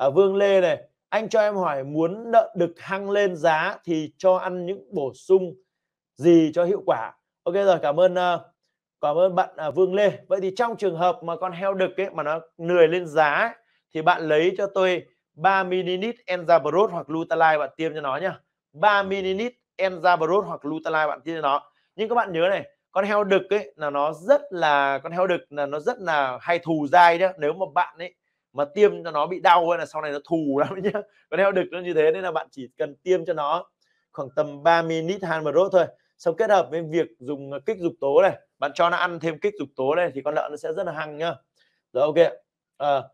à, Vương Lê này anh cho em hỏi muốn đợn được thăng lên giá thì cho ăn những bổ sung gì cho hiệu quả ok rồi cảm ơn uh, cảm ơn bạn uh, Vương Lê vậy thì trong trường hợp mà con heo đực ấy mà nó lười lên giá ấy, thì bạn lấy cho tôi 3 ml enzaprost hoặc lutalite bạn tiêm cho nó nhá 3 ml enzaprost hoặc lutalite bạn tiêm cho nó nhưng các bạn nhớ này con heo đực ấy là nó rất là con heo đực là nó rất là hay thù dai đó. nếu mà bạn ấy mà tiêm cho nó bị đau hay là sau này nó thù lắm nhá còn heo đực nó như thế nên là bạn chỉ cần tiêm cho nó khoảng tầm 30 lít hanbrot thôi xong kết hợp với việc dùng à, kích dục tố này bạn cho nó ăn thêm kích dục tố này thì con lợn nó sẽ rất là hăng nhá rồi ok à,